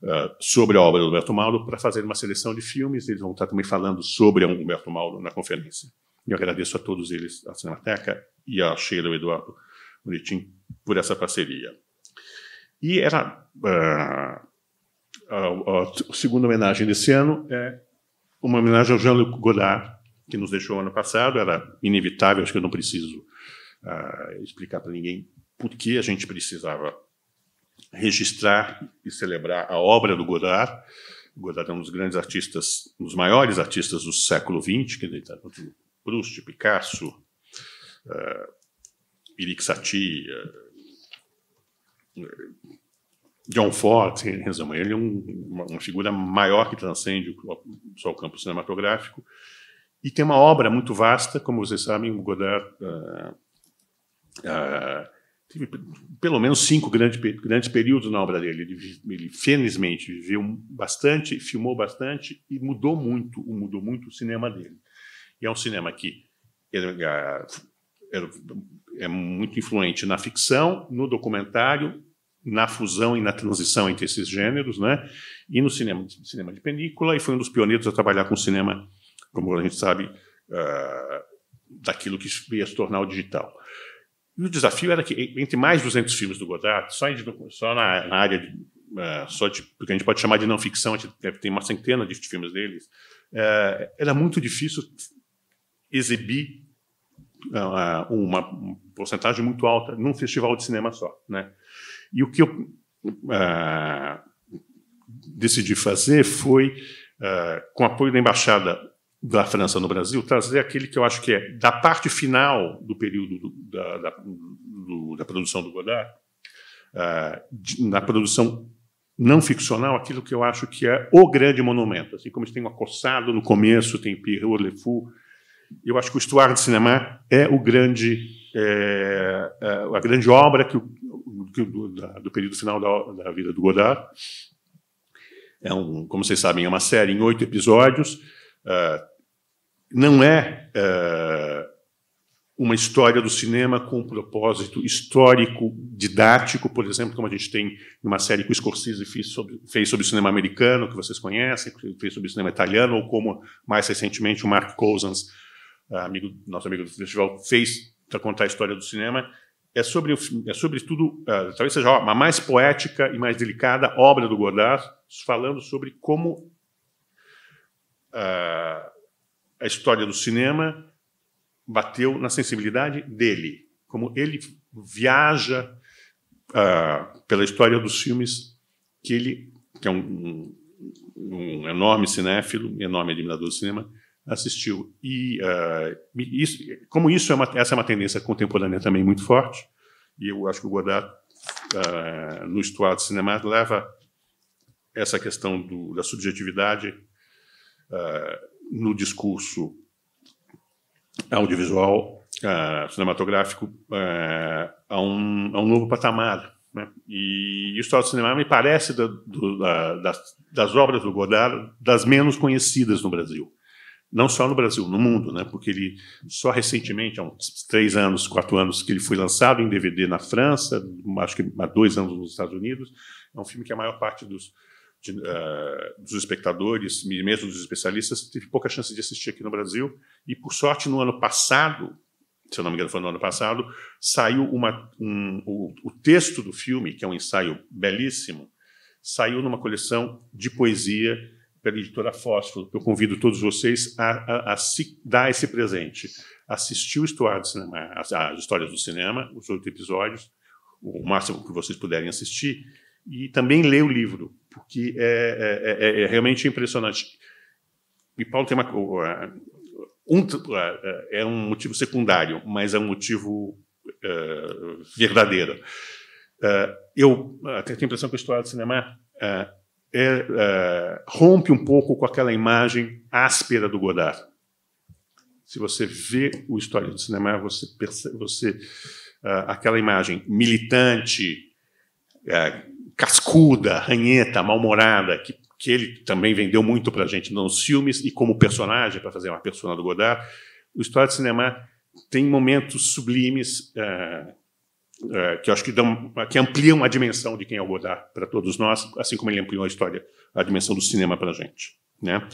Uh, sobre a obra do Humberto Mauro para fazer uma seleção de filmes. Eles vão estar também falando sobre o Humberto Mauro na conferência. Eu agradeço a todos eles, a Cinemateca e a Sheila e o Eduardo Moretti, por essa parceria. E era uh, ah, a, ah, a, segunda homenagem desse ano é uma homenagem ao Jean-Luc Godard, que nos deixou ano passado. Era inevitável, acho que eu não preciso uh, explicar para ninguém por que a gente precisava registrar e celebrar a obra do Godard. Godard é um dos grandes artistas, um dos maiores artistas do século XX, que está Proust, Picasso, uh, Satie uh, John Ford, em resumo, ele é um, uma, uma, figura maior que transcende só o campo cinematográfico e tem uma obra muito vasta, como vocês sabem, o Godard uh, uh, teve pelo menos cinco grandes, grandes períodos na obra dele. Ele, ele, felizmente viveu bastante, filmou bastante e mudou muito, mudou muito o cinema dele. E é um cinema que ele, uh, é muito influente na ficção, no documentário, na fusão e na transição entre esses gêneros, né? E no cinema, cinema de película, e foi um dos pioneiros a trabalhar com cinema, como a gente sabe, uh, daquilo que ia se tornar o digital. E o desafio era que, entre mais 200 filmes do Godard, só, em, só na, na, área de, uh, só de, que a gente pode chamar de não ficção, a gente deve ter uma centena de filmes deles, uh, era muito difícil exibir é uma porcentagem muito alta num festival de cinema só. Né? E o que eu uh, decidi fazer foi, uh, com apoio da Embaixada da França no Brasil, trazer aquele que eu acho que é da parte final do período do, da, da, do, da, produção do Godard, uh, de, na produção não ficcional, aquilo que eu acho que é o grande monumento. Assim como tem o Acossado no começo, tem Pierrot Le Fou, eu acho que o Estuário de Cinema é o grande, é, é a grande obra que, que do, do, período final da, da vida do Godard. É um, como vocês sabem, é uma série em oito episódios. Uh, não é uh, uma história do cinema com um propósito histórico, didático, por exemplo, como a gente tem em uma série que o Scorsese fez sobre, fez sobre o cinema americano, que vocês conhecem, que fez sobre o cinema italiano, ou como mais recentemente o Mark Cousins ah, amigo, nosso amigo do festival, fez para contar a história do cinema, é sobre, é sobre tudo, uh, talvez seja a mais poética e mais delicada obra do Godard, falando sobre como uh, a história do cinema bateu na sensibilidade dele, como ele viaja uh, pela história dos filmes que ele, que é um, um, um enorme cinéfilo, enorme admirador do cinema, assistiu. E uh, isso, como isso é uma, essa é uma tendência contemporânea também muito forte, e eu acho que o Godard, uh, no história de cinema, leva essa questão do, da subjetividade uh, no discurso audiovisual cinematográfico a um, a, um, novo patamar. Né? E, o histórico do cinema me parece do, da, das, das obras do Godard das menos conhecidas no Brasil não só no Brasil, no mundo, né? porque ele só recentemente, há uns três anos, quatro anos, que ele foi lançado em DVD na França, acho que há dois anos nos Estados Unidos. É um filme que a maior parte dos, de, uh, dos espectadores, mesmo dos especialistas, teve pouca chance de assistir aqui no Brasil. E, por sorte, no ano passado, se eu não me engano, foi no ano passado, saiu uma, um, o, o texto do filme, que é um ensaio belíssimo, saiu numa coleção de poesia pela editora Fósforo. Eu convido todos vocês a, a, a se dar esse presente. Assistir o História do Cinema, as, as histórias do cinema, os oito episódios, o máximo que vocês puderem assistir, e também ler o livro, porque é, é, é, é realmente impressionante. E Paulo tem uma. Um, é um motivo secundário, mas é um motivo é, verdadeiro. É, eu até tenho a impressão que o História do Cinema é, é, é, rompe um pouco com aquela imagem áspera do Godard. Se você vê o história do cinema, você percebe, você, uh, aquela imagem militante, uh, cascuda, ranheta, mal-humorada, que, que ele também vendeu muito para a gente nos filmes e como personagem, para fazer uma persona do Godard, o história do cinema tem momentos sublimes uh, é, que acho que, dão, que ampliam a dimensão de quem é o Godard para todos nós, assim como ele ampliou a história, a dimensão do cinema para a gente. Né?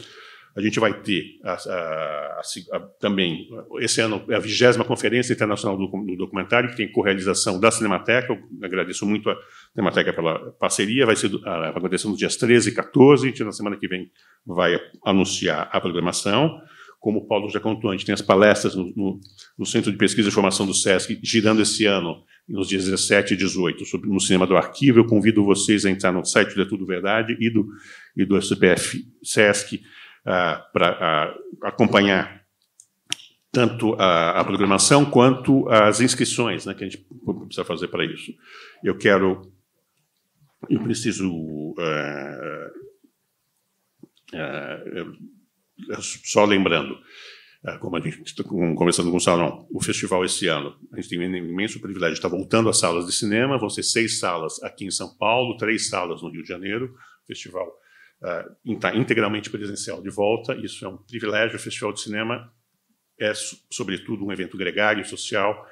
A gente vai ter a, a, a, também, esse ano, é a vigésima Conferência Internacional do, do Documentário, que tem co-realização da Cinemateca. Eu agradeço muito a Cinemateca pela parceria. Vai, ser, ah, vai acontecer nos dias 13 e 14. A gente, na semana que vem, vai anunciar a programação como o Paulo já contou, a gente tem as palestras no, no, no Centro de Pesquisa e Formação do SESC, girando esse ano nos 17 e 18, no Cinema do Arquivo. Eu convido vocês a entrar no site do É Tudo Verdade e do, e do SPF SESC uh, ah, para uh, acompanhar tanto a, a, programação quanto as inscrições né, que a gente precisa fazer para isso. Eu quero. Eu preciso. Uh, só lembrando, é, como a gente tá conversando com o Salão, o festival esse ano, a gente tem um imenso privilégio de estar voltando às salas de cinema, vão ser seis salas aqui em São Paulo, três salas no Rio de Janeiro, festival uh, integralmente presencial de volta, isso é um privilégio, o festival de cinema é, sobretudo, um evento gregário, social,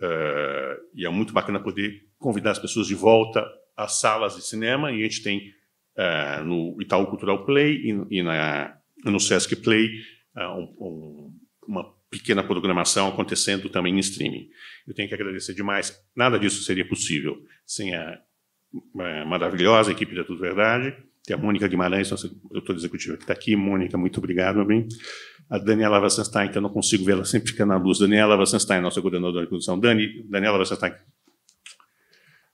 uh, e é muito bacana poder convidar as pessoas de volta às salas de cinema, e a gente tem uh, no Itaú Cultural Play e, e na, no Sesc Play é, um, um, uma pequena programação acontecendo também em streaming. Eu tenho que agradecer demais. Nada disso seria possível sem a, a é, maravilhosa equipe da Tudo Verdade, tem é a Mônica Guimarães, nossa doutora executiva, que está aqui. Mônica, muito obrigado, meu bem. A Daniela Wassenstein, que eu não consigo ver, ela sempre fica na luz. Daniela Wassenstein, nossa coordenadora de produção. Dani, Daniela Wassenstein,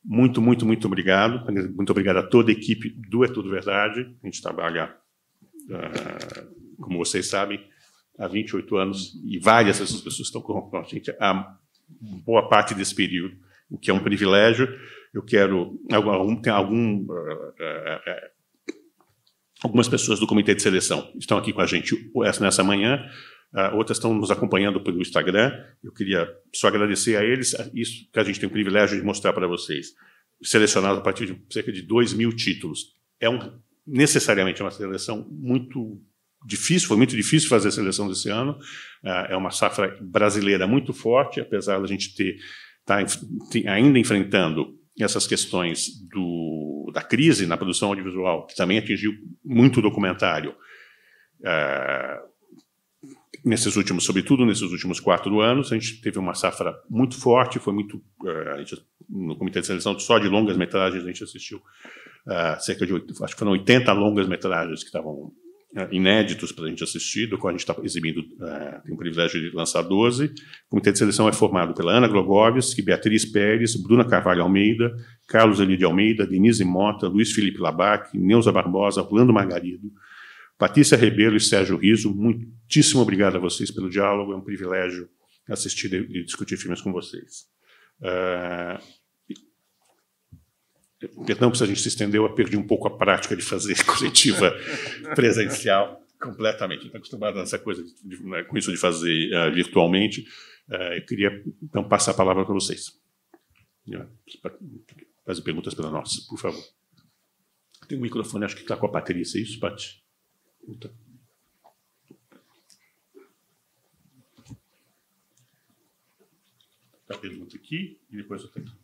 muito, muito, muito obrigado. Muito obrigado a toda a equipe do É Tudo Verdade. A gente trabalha, ah, como vocês sabem, há 28 anos, e várias dessas pessoas estão com a gente há boa parte desse período, o que é um privilégio. Eu quero. Algum, tem algum. Eh, eh, eh, algumas pessoas do comitê de seleção estão aqui com a gente nessa manhã, ah, outras estão nos acompanhando pelo Instagram. Eu queria só agradecer a eles ah, isso que a gente tem o privilégio de mostrar para vocês. Selecionado a partir de cerca de 2 mil títulos. É um, necessariamente é uma seleção muito difícil, foi muito difícil fazer a seleção desse ano. É, é uma safra brasileira muito forte, apesar da gente ter tá, ainda enfrentando essas questões do, da crise na produção audiovisual, que também atingiu muito documentário é, nesses últimos, sobretudo nesses últimos quatro anos, a gente teve uma safra muito forte, foi muito é, a gente, no comitê de seleção só de longas metragens a gente assistiu é, cerca de acho que foram 80 longas metragens que estavam é, inéditos para a gente assistir, do qual a gente está exibindo, uh, tem o privilégio de lançar 12. O comitê de seleção é formado pela Ana Glogovski, Beatriz Pérez, Bruna Carvalho Almeida, Carlos Elide Almeida, Denise Mota, Luiz Felipe Labac, Neuza Barbosa, Orlando Margarido, Patrícia Rebelo e Sérgio Riso. Muitíssimo obrigado a vocês pelo diálogo, é um privilégio assistir e discutir filmes com vocês. Uh, Perdão se a gente se estendeu, eu perdi um pouco a prática de fazer coletiva presencial completamente. Estou tá acostumado a essa coisa, de, né, com isso de fazer uh, virtualmente. Uh, eu queria, então, passar a palavra para vocês. Fazer perguntas para nós, por favor. Tem um microfone, acho que está com a Patrícia, é isso, Paty? Então. A pergunta aqui e depois eu tenho.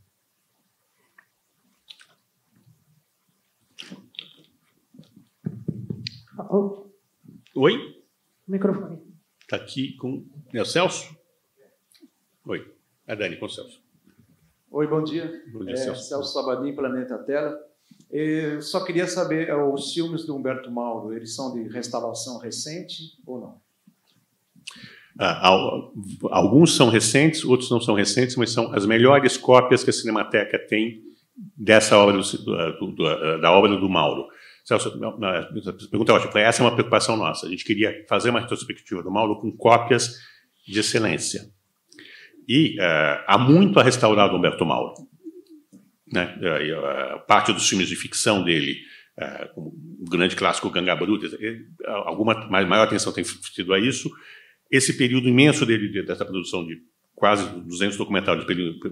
Oi? O microfone. Está aqui com é o Celso? Oi. É Dani, com o Celso. Oi, bom dia. Bom dia, é, Celso. Celso Sabadinho, Planeta Tela. Eu só queria saber, é, os filmes do Humberto Mauro, eles são de restauração recente ou não? Ah, alguns são recentes, outros não são recentes, mas são as melhores cópias que a Cinemateca tem dessa obra do, do, do, da obra do Mauro. Celso, não, não, é, pergunta é ótima. Essa é uma preocupação nossa. A gente queria fazer uma retrospectiva do Mauro com cópias de excelência. E uh, há muito a restaurar do Humberto Mauro. Né? Uh, parte dos filmes de ficção dele, uh, como o grande clássico Ganga Bruta, alguma maior atenção tem sido a isso. Esse período imenso dele, dessa produção de quase 200 documentários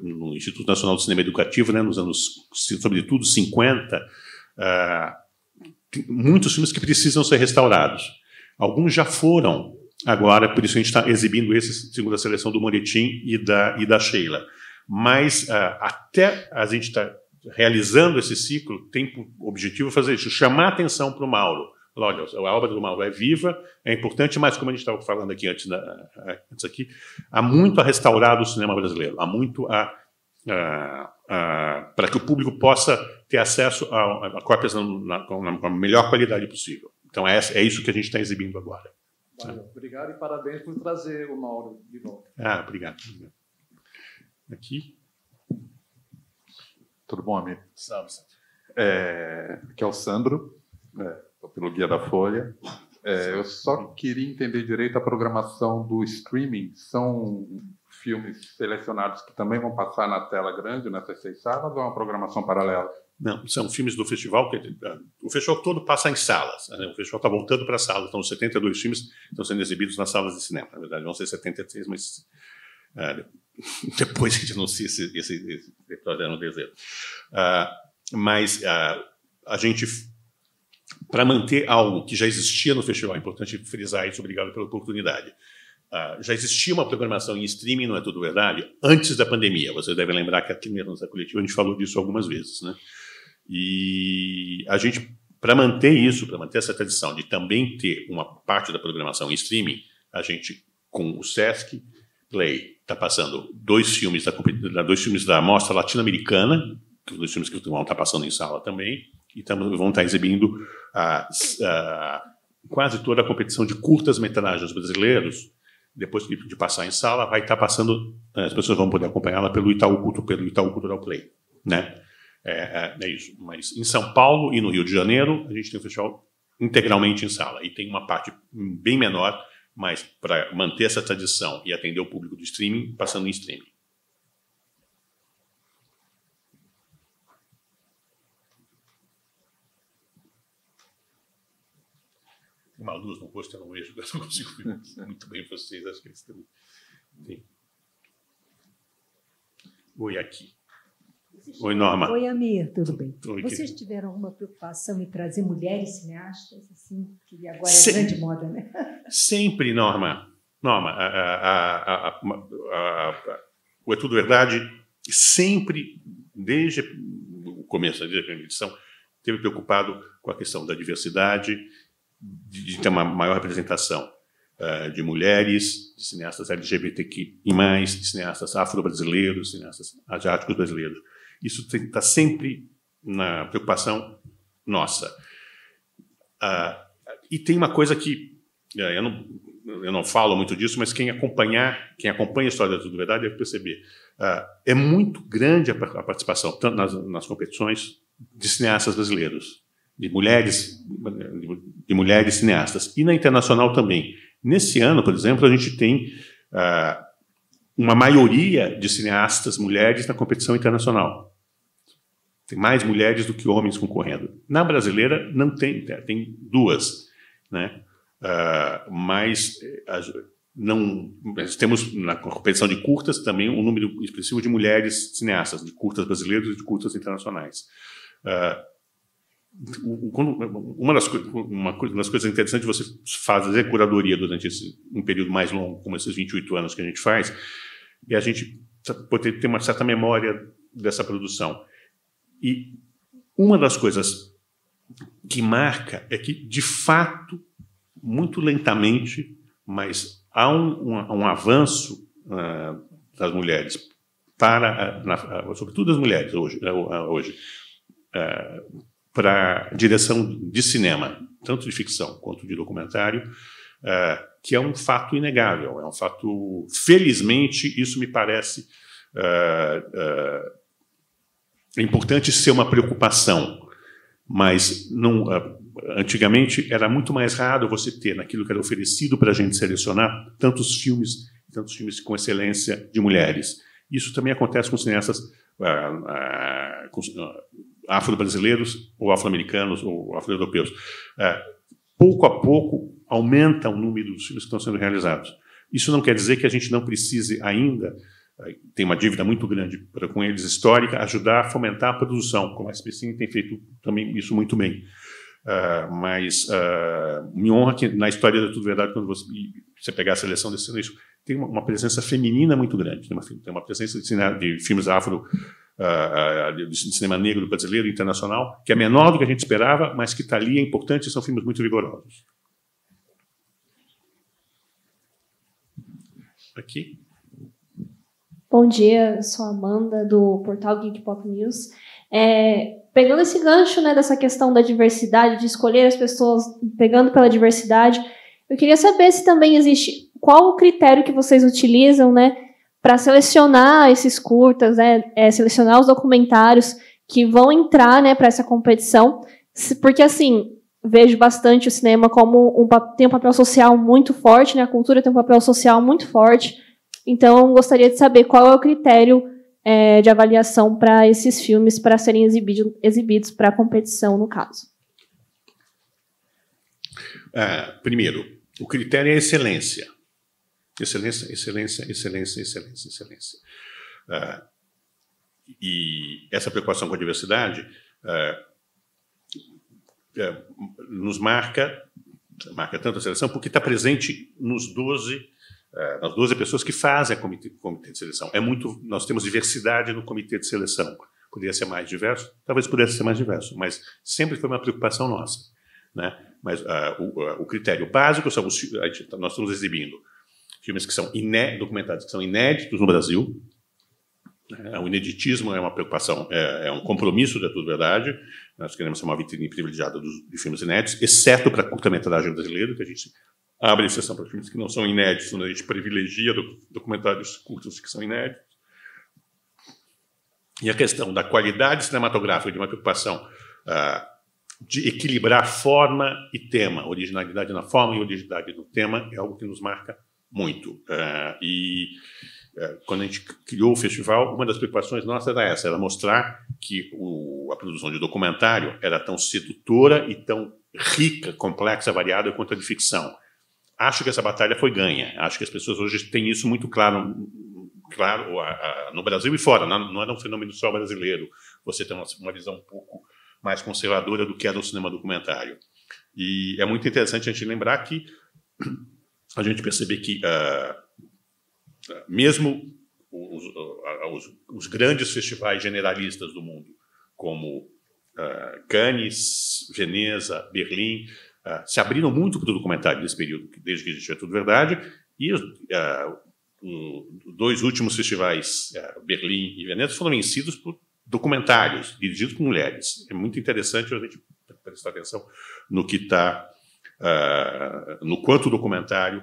no Instituto Nacional de Cinema Educativo, né, nos anos, sobretudo, 50, uh, muitos filmes que precisam ser restaurados. Alguns já foram agora, por isso a gente está exibindo esse segundo a seleção do Moretim e da, e da Sheila. Mas uh, até a gente estar tá realizando esse ciclo, tem o objetivo fazer isso, chamar atenção para o Mauro. olha, a obra do Mauro é viva, é importante, mas como a gente estava falando aqui antes, da, antes aqui, há muito a restaurar o cinema brasileiro, há muito a, a, a para que o público possa ter acesso a, a cópias na, com a melhor qualidade possível. Então é, é isso que a gente está exibindo agora. Valeu, é. Obrigado e parabéns por trazer o Mauro de volta. Ah, obrigado. Aqui. Tudo bom, amigo? Salve, é, Aqui é o Sandro, é, pelo Guia da Folha. É, eu só queria entender direito a programação do streaming. São filmes selecionados que também vão passar na tela grande nessas seis salas ou é uma programação paralela? Não, são filmes do festival. Que, eh, o festival todo passa em salas. Né? O festival está voltando para salas. sala. Então, 72 filmes estão sendo exibidos nas salas de cinema. Na verdade, vão ser 73, mas uh, depois que a gente anuncia esse, esse, esse episódio no desejo. Uh, ah, mas uh, a gente, para manter algo que já existia no festival, é importante frisar isso, obrigado pela oportunidade. Uh, já existia uma programação em streaming, não é tudo verdade, antes da pandemia. Vocês devem lembrar que aqui mesmo nessa coletiva a gente falou disso algumas vezes, né? E a gente, para manter isso, para manter essa tradição de também ter uma parte da programação em streaming, a gente, com o Sesc Play, está passando dois filmes da, dois filmes da Mostra Latino-Americana, dois filmes que vão estar tá passando em sala também, e tamo, vão estar tá exibindo a, a, quase toda a competição de curtas-metragens brasileiros depois de passar em sala, vai estar tá passando, as pessoas vão poder acompanhá-la pelo Itaú, pelo Itaú Cultural Play, né? É, é, é, isso. Mas em São Paulo e no Rio de Janeiro, a gente tem o festival integralmente em sala. E tem uma parte bem menor, mas para manter essa tradição e atender o público do streaming, passando em streaming. Uma luz no rosto, eu não vejo, eu não consigo ver muito bem vocês, acho que eles estão. Oi, aqui. Oi, Norma. Oi, Amir, tudo bem? Oi, Vocês tiveram alguma preocupação em trazer mulheres cineastas, assim, que agora é Se... é grande moda, né? Sempre, Norma. Norma, o É Tudo Verdade sempre, desde o começo, da primeira edição, esteve preocupado com a questão da diversidade, de, ter uma maior representação uh, de mulheres, de cineastas LGBTQI, de cineastas afro-brasileiros, cineastas asiáticos brasileiros. Isso está sempre na preocupação nossa. Ah, e tem uma coisa que é, eu não, eu não falo muito disso, mas quem acompanhar, quem acompanha a história da Tudo Verdade deve perceber. Ah, é muito grande a, participação, tanto nas, nas, competições, de cineastas brasileiros, de mulheres, de, de mulheres cineastas, e na internacional também. Nesse ano, por exemplo, a gente tem ah, uma maioria de cineastas mulheres na competição internacional. Tem mais mulheres do que homens concorrendo. Na brasileira, não tem, é, tem duas. Né? Uh, mas eh, não, temos na competição de curtas também um número expressivo de mulheres cineastas, de curtas brasileiras e de curtas internacionais. Uh, uma das, uma das coisas interessantes você fazer curadoria durante esse, um período mais longo, como esses 28 anos que a gente faz, é a gente poder ter uma certa memória dessa produção. E uma das coisas que marca é que, de fato, muito lentamente, mas há um, um, um avanço uh, das mulheres para, ah, na, ah, sobretudo das mulheres hoje, né, hoje uh, para direção de cinema, tanto de ficção quanto de documentário, que é um fato inegável, é um fato, felizmente, isso me parece é importante ser uma preocupação, mas não, ah, antigamente era muito mais raro você ter naquilo que era oferecido para a gente selecionar tantos filmes, tantos filmes com excelência de mulheres. Isso também acontece com cineastas ah, ah, ah afro-brasileiros ou afro-americanos ou afro-europeus. pouco a pouco aumenta o número dos filmes que estão sendo realizados. Isso não quer dizer que a gente não precise ainda tem uma dívida muito grande pra, com eles histórica, ajudar a fomentar a produção, como a SPCIN tem feito também isso muito bem. Uh, mas uh, me honra que na história da Tudo Verdade, quando você, você pegar a seleção desse ano, tem uma, uma, presença feminina muito grande, tem né? uma, tem uma presença de, de, filmes afro, uh, de cinema negro brasileiro internacional, que é menor do que a gente esperava, mas que está ali, é importante, são filmes muito vigorosos. Aqui. Bom dia, sou a Amanda do portal Geek Pop News. É, pegando esse gancho né, dessa questão da diversidade, de escolher as pessoas pegando pela diversidade, eu queria saber se também existe qual o critério que vocês utilizam, né, para selecionar esses curtas, né, é, selecionar os documentários que vão entrar, né, para essa competição, porque assim vejo bastante o cinema como um, tem um papel social muito forte, né, a cultura tem um papel social muito forte então, gostaria de saber qual é o critério é, de avaliação para esses filmes para serem exibido, exibidos para competição, no caso. É, primeiro, o critério é excelência. Excelência, excelência, excelência, excelência, excelência. É, e essa preocupação com a diversidade é, nos marca, marca tanto a seleção, porque está presente nos 12 eh, as 12 pessoas que fazem o comitê, comitê, de seleção. É muito, nós temos diversidade no comitê de seleção. Poderia ser mais diverso? Talvez pudesse ser mais diverso, mas sempre foi uma preocupação nossa. Né? Mas uh, o, uh, o, critério básico são os, tá, nós estamos exibindo filmes que são iné, documentados que são inéditos no Brasil. É, o ineditismo é uma preocupação, é, é um compromisso da tudo verdade. Nós queremos ser uma vitrine privilegiada dos, de filmes inéditos, exceto para a curta-metragem brasileira, que a gente abre exceção para filmes que não são inéditos, onde a gente privilegia documentários curtos que são inéditos. E a questão da qualidade cinematográfica de uma preocupação ah, de equilibrar forma e tema, originalidade na forma e originalidade no tema, é algo que nos marca muito. Ah, e ah, quando a gente criou o festival, uma das preocupações nossas era essa, era mostrar que o, a produção de documentário era tão sedutora e tão rica, complexa, variada quanto a de ficção acho que essa batalha foi ganha. Acho que as pessoas hoje têm isso muito claro, claro a, a, no Brasil e fora. Né? Não, é um fenômeno só brasileiro. Você tem uma, uma, visão um pouco mais conservadora do que era é do cinema documentário. E é muito interessante a gente lembrar que a gente perceber que uh, mesmo os, os, os, grandes festivais generalistas do mundo, como uh, Cannes, Veneza, Berlim, uh, se abriram muito para o documentário nesse período, desde que existia é Tudo Verdade, e uh, dois últimos festivais, uh, Berlim e Veneza, foram vencidos por documentários dirigidos por mulheres. É muito interessante a gente prestar atenção no que está, no quanto o documentário,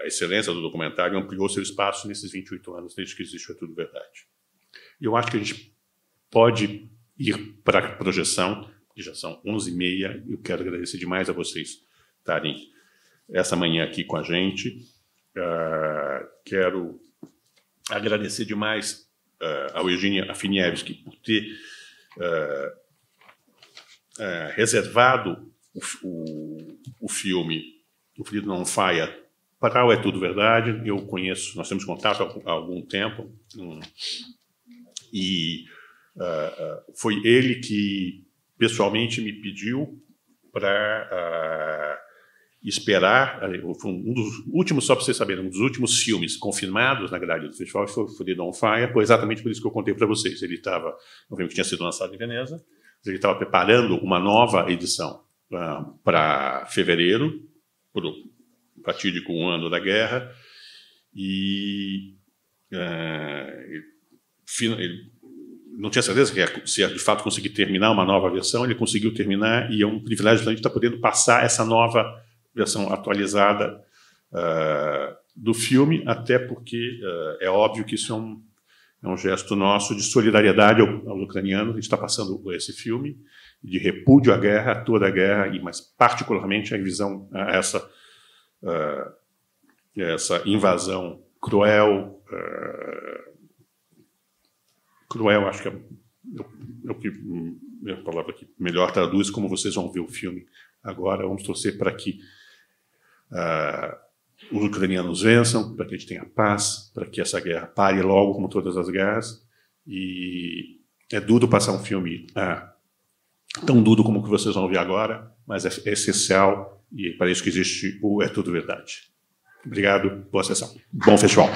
a excelência do documentário ampliou seu espaço nesses 28 anos, desde que existiu Tudo Verdade. E eu acho que a gente pode ir para a projeção já são 11h30. Eu quero agradecer demais a vocês estarem essa manhã aqui com a gente. Uh, quero agradecer demais uh, ao Eugênio Afinievski por ter uh, reservado o, o, o, filme O Filho Não Faia para o É Tudo Verdade. Eu conheço, nós temos contato há, há algum tempo. Um, e foi ele que pessoalmente me pediu para uh, ah, esperar. Um dos últimos, só para vocês saberem, um dos últimos filmes confirmados na grade do festival foi The on Fire, foi exatamente por isso que eu contei para vocês. Ele estava, um filme que tinha sido lançado em Veneza, ele estava preparando uma nova edição uh, ah, para fevereiro, para partir fatídico um ano da guerra, e. Uh, ele, ele não tinha certeza que se de fato conseguir terminar uma nova versão, ele conseguiu terminar e é um privilégio para a gente estar tá podendo passar essa nova versão atualizada uh, do filme, até porque uh, é óbvio que isso é um, é um gesto nosso de solidariedade aos, aos ucranianos, a gente está passando por esse filme, de repúdio à guerra, a toda a guerra, e mais particularmente a visão a essa, uh, essa invasão cruel, cruel, acho que é, é, o que é a palavra que melhor traduz, como vocês vão ver o filme agora, vamos torcer para que uh, os ucranianos vençam, para que a gente tenha paz, para que essa guerra pare logo, como todas as guerras, e é duro passar um filme uh, tão duro como o que vocês vão ver agora, mas é, é essencial, e é para isso que existe o É Tudo Verdade. Obrigado, boa sessão. Bom festival.